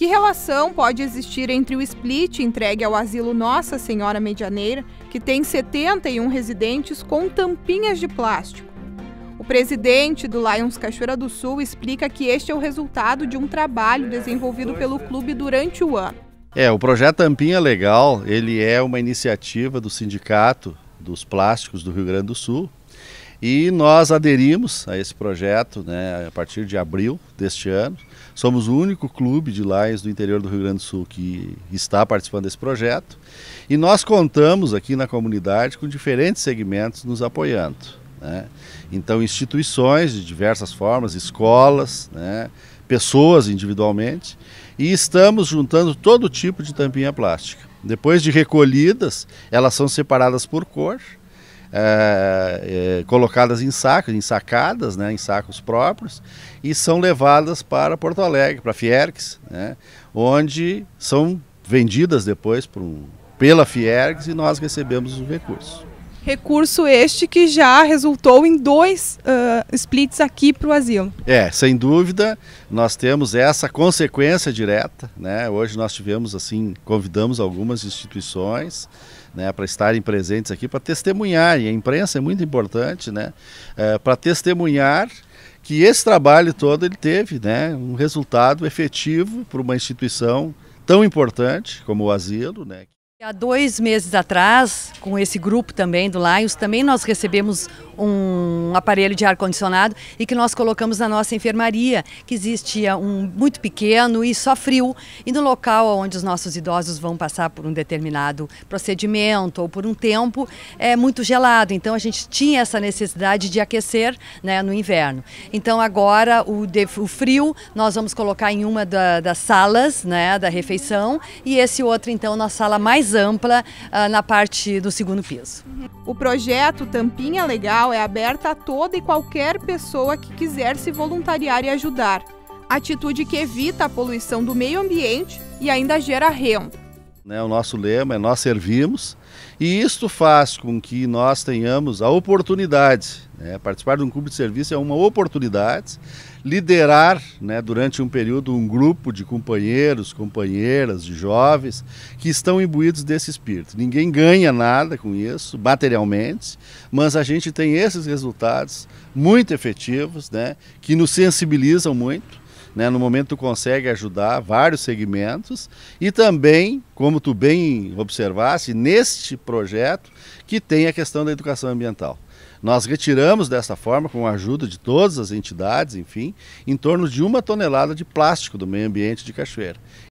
Que relação pode existir entre o split entregue ao asilo Nossa Senhora Medianeira, que tem 71 residentes com tampinhas de plástico? O presidente do Lions Cachoeira do Sul explica que este é o resultado de um trabalho desenvolvido pelo clube durante o ano. É, o projeto Tampinha Legal, ele é uma iniciativa do Sindicato dos Plásticos do Rio Grande do Sul, e nós aderimos a esse projeto né, a partir de abril deste ano. Somos o único clube de Lions do interior do Rio Grande do Sul que está participando desse projeto. E nós contamos aqui na comunidade com diferentes segmentos nos apoiando. Né? Então, instituições de diversas formas, escolas, né, pessoas individualmente. E estamos juntando todo tipo de tampinha plástica. Depois de recolhidas, elas são separadas por cor é, é, colocadas em sacos, ensacadas, né, em sacos próprios, e são levadas para Porto Alegre, para Fiergs, né, onde são vendidas depois um, pela Fiergs e nós recebemos os recursos. Recurso este que já resultou em dois uh, splits aqui para o asilo. É, sem dúvida, nós temos essa consequência direta. Né? Hoje nós tivemos, assim, convidamos algumas instituições né, para estarem presentes aqui, para testemunhar, e a imprensa é muito importante, né, é, para testemunhar que esse trabalho todo ele teve né, um resultado efetivo para uma instituição tão importante como o asilo. Né. Há dois meses atrás, com esse grupo também do Lions, também nós recebemos um aparelho de ar-condicionado e que nós colocamos na nossa enfermaria, que existia um muito pequeno e só frio, e no local onde os nossos idosos vão passar por um determinado procedimento ou por um tempo, é muito gelado, então a gente tinha essa necessidade de aquecer né, no inverno. Então agora o, de, o frio nós vamos colocar em uma da, das salas né, da refeição e esse outro então na sala mais mais ampla uh, na parte do segundo piso. O projeto Tampinha Legal é aberto a toda e qualquer pessoa que quiser se voluntariar e ajudar. Atitude que evita a poluição do meio ambiente e ainda gera renda. Né? O nosso lema é nós servimos e isto faz com que nós tenhamos a oportunidade. Né? Participar de um clube de serviço é uma oportunidade. Liderar né, durante um período um grupo de companheiros, companheiras, de jovens que estão imbuídos desse espírito. Ninguém ganha nada com isso, materialmente, mas a gente tem esses resultados muito efetivos, né, que nos sensibilizam muito né? No momento tu consegue ajudar vários segmentos e também, como tu bem observaste, neste projeto que tem a questão da educação ambiental. Nós retiramos dessa forma, com a ajuda de todas as entidades, enfim, em torno de uma tonelada de plástico do meio ambiente de Cachoeira.